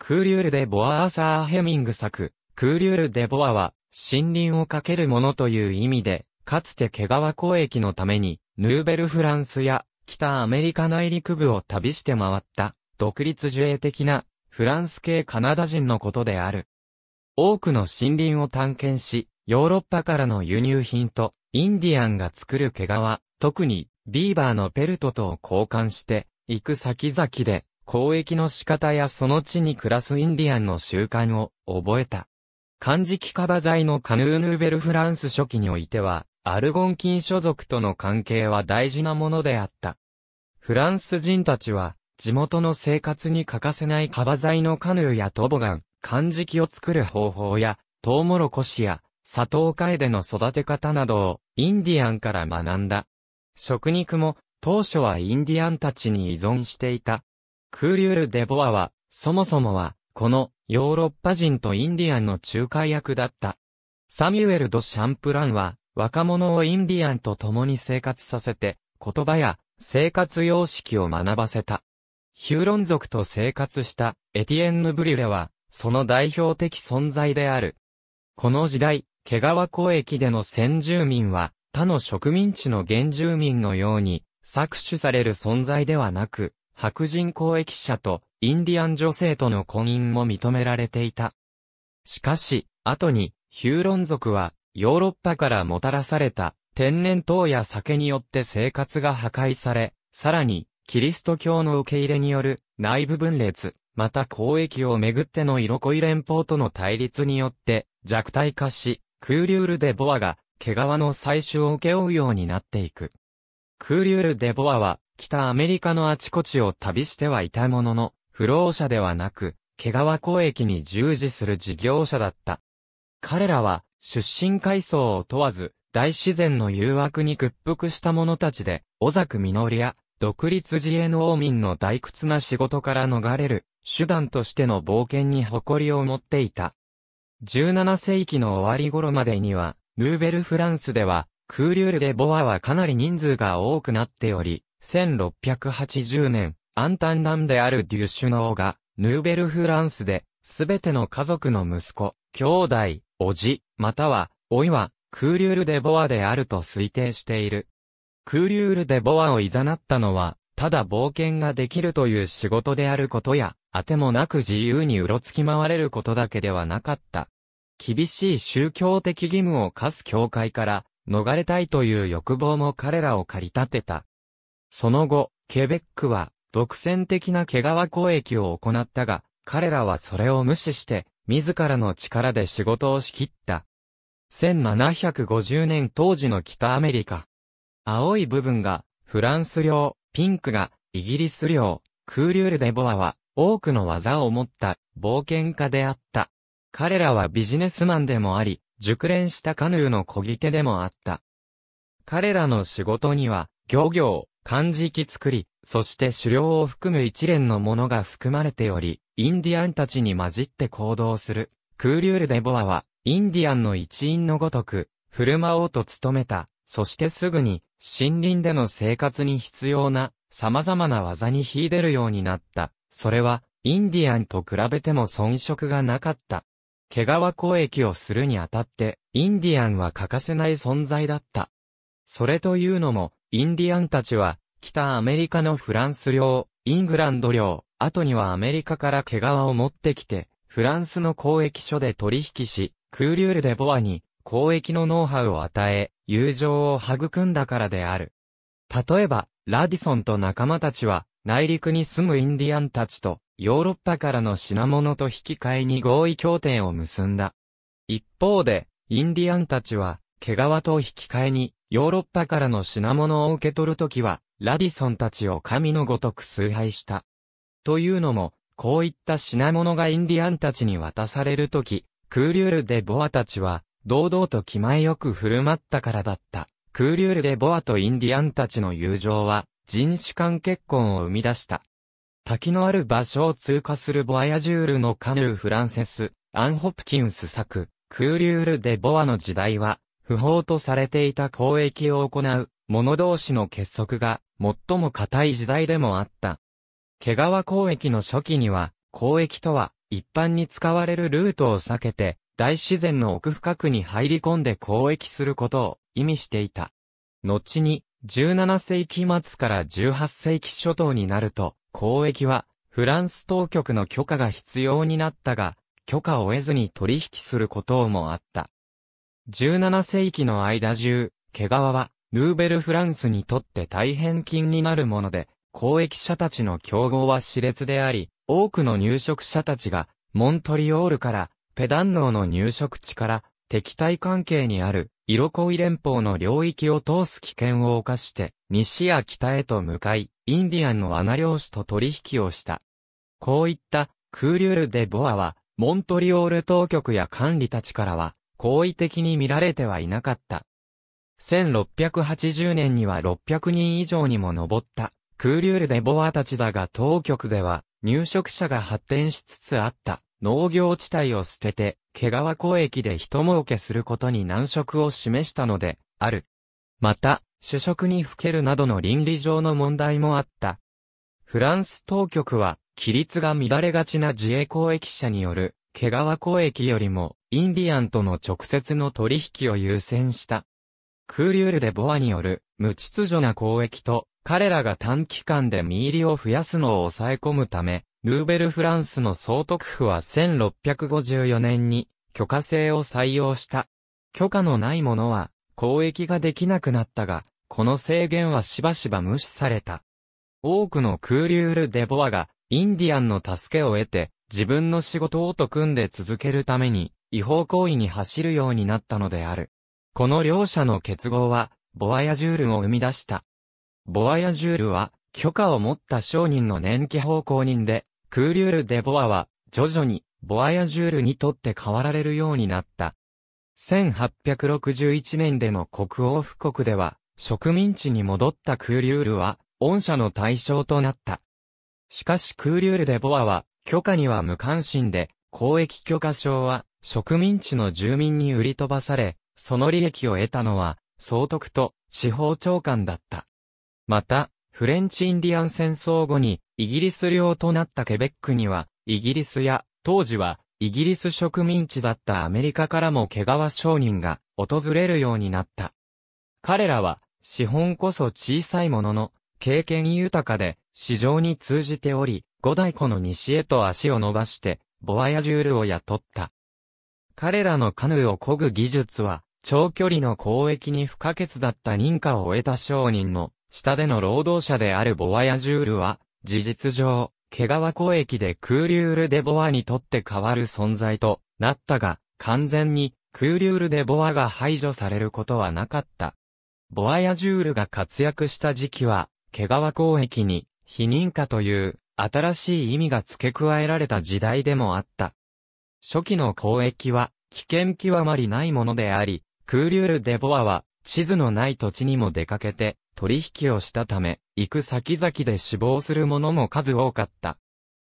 クーリュール・デ・ボア・アーサー・ヘミング作、クーリュール・デ・ボアは、森林をかけるものという意味で、かつて毛皮交易のために、ヌーベル・フランスや、北アメリカ内陸部を旅して回った、独立受衛的な、フランス系カナダ人のことである。多くの森林を探検し、ヨーロッパからの輸入品と、インディアンが作る毛皮、特に、ビーバーのペルトとを交換して、行く先々で、交易の仕方やその地に暮らすインディアンの習慣を覚えた。漢字キカバ材のカヌーヌーベルフランス初期においては、アルゴンキン所属との関係は大事なものであった。フランス人たちは、地元の生活に欠かせないカバ材のカヌーやトボガン、漢字機を作る方法や、トウモロコシや、砂糖カエデの育て方などを、インディアンから学んだ。食肉も、当初はインディアンたちに依存していた。クーリュール・デ・ボアは、そもそもは、このヨーロッパ人とインディアンの仲介役だった。サミュエル・ド・シャンプランは、若者をインディアンと共に生活させて、言葉や生活様式を学ばせた。ヒューロン族と生活したエティエンヌ・ブリュレは、その代表的存在である。この時代、毛皮交易での先住民は、他の植民地の原住民のように、搾取される存在ではなく、白人交易者とインディアン女性との婚姻も認められていた。しかし、後にヒューロン族はヨーロッパからもたらされた天然痘や酒によって生活が破壊され、さらにキリスト教の受け入れによる内部分裂、また交易をめぐっての色恋連邦との対立によって弱体化し、クーリュール・デ・ボアが毛皮の採取を請け負うようになっていく。クーリュール・デ・ボアは北アメリカのあちこちを旅してはいたものの、不老者ではなく、毛皮交易に従事する事業者だった。彼らは、出身階層を問わず、大自然の誘惑に屈服した者たちで、小作実や、独立自衛農民の大屈な仕事から逃れる、手段としての冒険に誇りを持っていた。17世紀の終わり頃までには、ヌーベルフランスでは、クーリュールでボアはかなり人数が多くなっており、1680年、アンタンダンであるデュシュノーが、ヌーベルフランスで、すべての家族の息子、兄弟、おじ、または、おいは、クーリュール・デ・ボアであると推定している。クーリュール・デ・ボアを誘ったのは、ただ冒険ができるという仕事であることや、あてもなく自由にうろつき回れることだけではなかった。厳しい宗教的義務を課す教会から、逃れたいという欲望も彼らを駆り立てた。その後、ケベックは独占的な毛皮交易を行ったが、彼らはそれを無視して、自らの力で仕事を仕切った。1750年当時の北アメリカ。青い部分がフランス領、ピンクがイギリス領、クーリュール・デ・ボアは多くの技を持った冒険家であった。彼らはビジネスマンでもあり、熟練したカヌーの漕ぎ手でもあった。彼らの仕事には、漁業、漢字機作り、そして狩猟を含む一連のものが含まれており、インディアンたちに混じって行動する、クーリュール・デ・ボアは、インディアンの一員のごとく、振る舞おうと努めた、そしてすぐに、森林での生活に必要な、様々な技に秀でるようになった。それは、インディアンと比べても遜色がなかった。毛皮交易をするにあたって、インディアンは欠かせない存在だった。それというのも、インディアンたちは、北アメリカのフランス領、イングランド領、後にはアメリカから毛皮を持ってきて、フランスの交易所で取引し、クーリュール・でボアに交易のノウハウを与え、友情を育んだからである。例えば、ラディソンと仲間たちは、内陸に住むインディアンたちと、ヨーロッパからの品物と引き換えに合意協定を結んだ。一方で、インディアンたちは、毛皮と引き換えに、ヨーロッパからの品物を受け取るときは、ラディソンたちを神のごとく崇拝した。というのも、こういった品物がインディアンたちに渡されるとき、クーリュール・でボアたちは、堂々と気前よく振る舞ったからだった。クーリュール・でボアとインディアンたちの友情は、人種間結婚を生み出した。滝のある場所を通過するボアヤジュールのカヌー・フランセス、アン・ホプキンス作、クーリュール・でボアの時代は、不法とされていた交易を行う者同士の結束が最も固い時代でもあった。毛皮交易の初期には、交易とは一般に使われるルートを避けて、大自然の奥深くに入り込んで交易することを意味していた。後に、17世紀末から18世紀初頭になると、交易はフランス当局の許可が必要になったが、許可を得ずに取引することもあった。17世紀の間中、毛皮は、ヌーベルフランスにとって大変金になるもので、公益者たちの競合は熾烈であり、多くの入植者たちが、モントリオールから、ペダンノーの入植地から、敵対関係にある、イロコイ連邦の領域を通す危険を犯して、西や北へと向かい、インディアンの穴漁師と取引をした。こういった、クーリュール・デ・ボアは、モントリオール当局や管理たちからは、好意的に見られてはいなかった。1680年には600人以上にも上った、クーリュール・デ・ボアたちだが当局では、入植者が発展しつつあった、農業地帯を捨てて、毛皮交易で人儲けすることに難色を示したので、ある。また、主食にふけるなどの倫理上の問題もあった。フランス当局は、規律が乱れがちな自衛交易者による、毛皮交易よりも、インディアンとの直接の取引を優先した。クーリュール・でボアによる無秩序な交易と彼らが短期間で身入りを増やすのを抑え込むため、ヌーベルフランスの総督府は1654年に許可制を採用した。許可のないものは交易ができなくなったが、この制限はしばしば無視された。多くのクーリュール・デ・ボアがインディアンの助けを得て自分の仕事をと組んで続けるために違法行為に走るようになったのである。この両者の結合は、ボアヤジュールを生み出した。ボアヤジュールは、許可を持った商人の年季奉公人で、クーリュール・デ・ボアは、徐々に、ボアヤジュールにとって変わられるようになった。1861年での国王布国では、植民地に戻ったクーリュールは、御社の対象となった。しかしクーリュール・デ・ボアは、許可には無関心で、公益許可証は、植民地の住民に売り飛ばされ、その利益を得たのは、総督と司法長官だった。また、フレンチインディアン戦争後に、イギリス領となったケベックには、イギリスや、当時は、イギリス植民地だったアメリカからも毛皮商人が訪れるようになった。彼らは、資本こそ小さいものの、経験豊かで、市場に通じており、五大湖の西へと足を伸ばして、ボアヤジュールを雇った。彼らのカヌーを漕ぐ技術は、長距離の交易に不可欠だった認可を得た商人の、下での労働者であるボワヤジュールは、事実上、毛皮交易でクーリュール・デ・ボワにとって変わる存在となったが、完全にクーリュール・デ・ボワが排除されることはなかった。ボワヤジュールが活躍した時期は、毛皮交易に、非認可という、新しい意味が付け加えられた時代でもあった。初期の交易は危険極まりないものであり、クーリュール・デ・ボアは地図のない土地にも出かけて取引をしたため、行く先々で死亡する者も数多かった。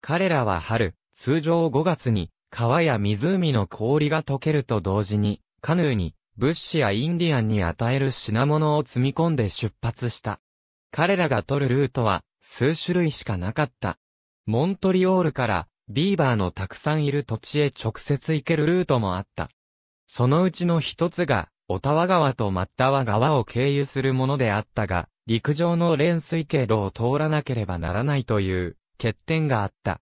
彼らは春、通常5月に川や湖の氷が溶けると同時に、カヌーに物資やインディアンに与える品物を積み込んで出発した。彼らが取るルートは数種類しかなかった。モントリオールからビーバーのたくさんいる土地へ直接行けるルートもあった。そのうちの一つが、オタワ川とマッタワ川を経由するものであったが、陸上の連水経路を通らなければならないという欠点があった。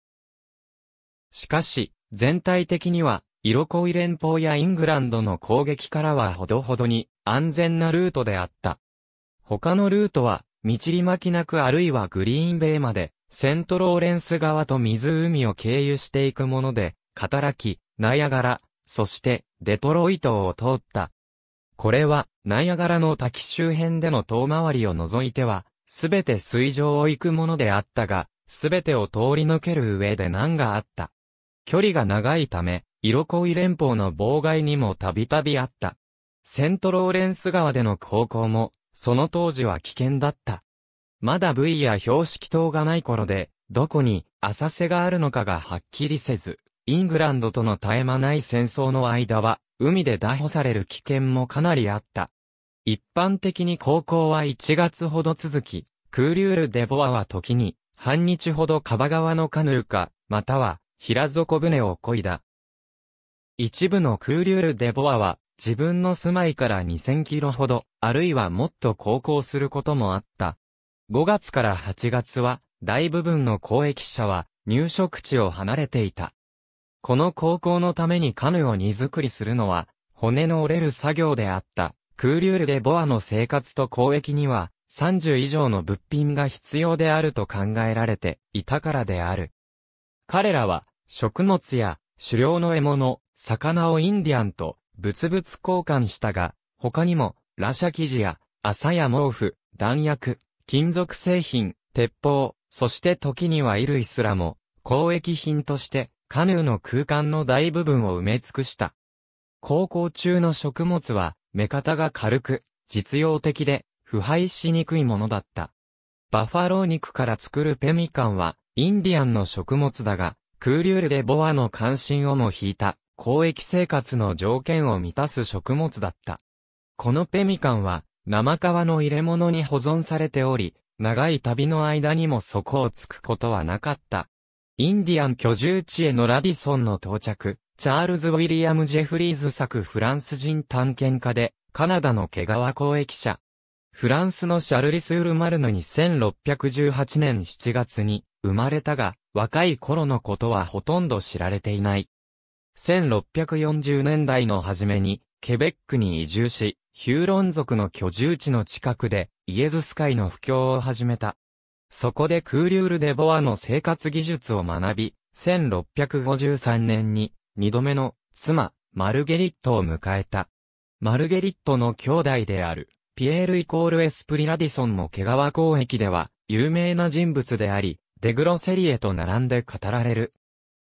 しかし、全体的には、イロコイ連邦やイングランドの攻撃からはほどほどに安全なルートであった。他のルートは、道りまきなくあるいはグリーンベイまでセントローレンス川と湖を経由していくもので、カタラキ、ナイアガラ、そしてデトロイトを通った。これは、ナイアガラの滝周辺での遠回りを除いては、すべて水上を行くものであったが、すべてを通り抜ける上で難があった。距離が長いため、色濃い連邦の妨害にもたびたびあった。セントローレンス川での航行も、その当時は危険だった。まだ部位や標識等がない頃で、どこに浅瀬があるのかがはっきりせず、イングランドとの絶え間ない戦争の間は、海で逮捕される危険もかなりあった。一般的に航行は1月ほど続き、クーリュール・デ・ボアは時に、半日ほどカバ川のカヌーか、または、平底船を漕いだ。一部のクーリュール・デ・ボアは、自分の住まいから2000キロほど、あるいはもっと航行することもあった。5月から8月は、大部分の公益者は、入植地を離れていた。この高校のためにカヌーを荷造りするのは、骨の折れる作業であった。クーリュールでボアの生活と交易には、30以上の物品が必要であると考えられていたからである。彼らは、食物や狩猟の獲物、魚をインディアンと物々交換したが、他にも、ラシャ生地や、麻や毛布、弾薬、金属製品、鉄砲、そして時には衣類すらも、交易品として、カヌーの空間の大部分を埋め尽くした。航行中の食物は、目方が軽く、実用的で、腐敗しにくいものだった。バファロー肉から作るペミカンは、インディアンの食物だが、クーリュールでボアの関心をも引いた、交易生活の条件を満たす食物だった。このペミカンは、生皮の入れ物に保存されており、長い旅の間にも底をつくことはなかった。インディアン居住地へのラディソンの到着、チャールズ・ウィリアム・ジェフリーズ作フランス人探検家で、カナダの毛皮交易者。フランスのシャルリス・ウルマルヌに1618年7月に生まれたが、若い頃のことはほとんど知られていない。1640年代の初めに、ケベックに移住し、ヒューロン族の居住地の近くで、イエズス会の布教を始めた。そこでクーリュール・デ・ボアの生活技術を学び、1653年に、二度目の、妻、マルゲリットを迎えた。マルゲリットの兄弟である、ピエール・イコール・エスプリ・ラディソンも毛皮交易では、有名な人物であり、デグロセリエと並んで語られる。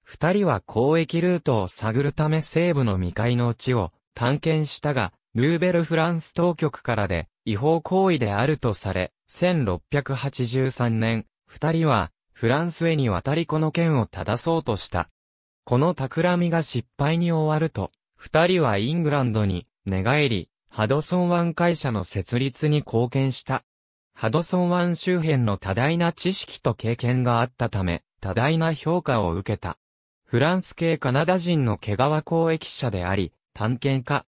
二人は交易ルートを探るため西部の未開の地を探検したが、ヌーベルフランス当局からで違法行為であるとされ、1683年、二人はフランスへに渡りこの件を正そうとした。この企みが失敗に終わると、二人はイングランドに寝返り、ハドソン湾会社の設立に貢献した。ハドソン湾周辺の多大な知識と経験があったため、多大な評価を受けた。フランス系カナダ人の毛皮交易者であり、探検家、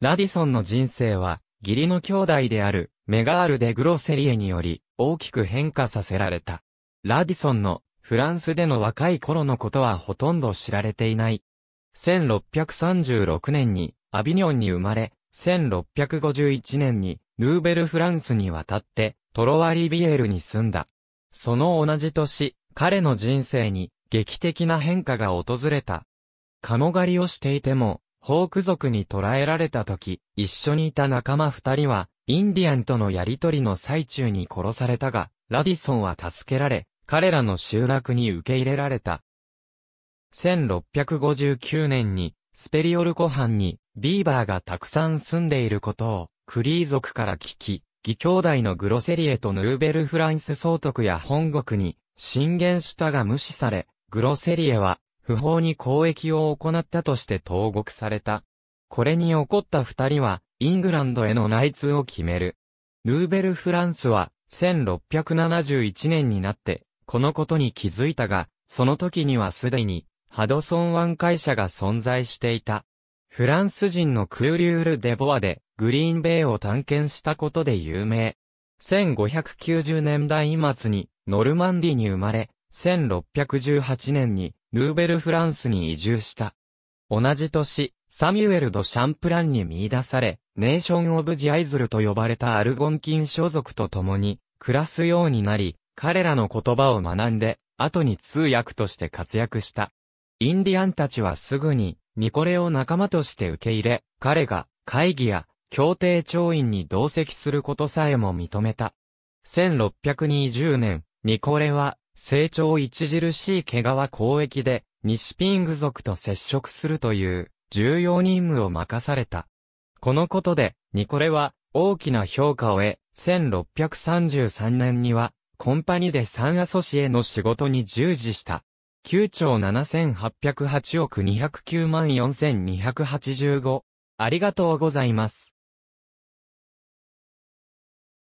ラディソンの人生は、義理の兄弟である、メガール・デ・グロセリエにより、大きく変化させられた。ラディソンの、フランスでの若い頃のことはほとんど知られていない。1636年に、アビニョンに生まれ、1651年に、ヌーベル・フランスに渡って、トロワ・リビエルに住んだ。その同じ年、彼の人生に、劇的な変化が訪れた。鴨狩りをしていても、ホーク族に捕らえられた時、一緒にいた仲間二人は、インディアンとのやりとりの最中に殺されたが、ラディソンは助けられ、彼らの集落に受け入れられた。1659年に、スペリオル湖畔に、ビーバーがたくさん住んでいることを、クリー族から聞き、義兄弟のグロセリエとヌーベルフランス総督や本国に、進言したが無視され、グロセリエは不法に交易を行ったとして投獄された。これに怒った二人は、イングランドへの内通を決める。ヌーベル・フランスは、1671年になって、このことに気づいたが、その時にはすでに、ハドソン湾会社が存在していた。フランス人のクーリュール・デボアで、グリーンベイを探検したことで有名。1590年代末に、ノルマンディに生まれ、1618年にヌーベルフランスに移住した。同じ年、サミュエル・ド・シャンプランに見出され、ネーション・オブ・ジアイズルと呼ばれたアルゴンキン所属と共に暮らすようになり、彼らの言葉を学んで、後に通訳として活躍した。インディアンたちはすぐに、ニコレを仲間として受け入れ、彼が会議や協定調印に同席することさえも認めた。1620年、ニコレは成長著しい毛皮交易で、西ピング族と接触するという、重要任務を任された。このことで、ニコレは、大きな評価を得、1633年には、コンパニでンアソシエの仕事に従事した。9兆7808億209万4285。ありがとうございます。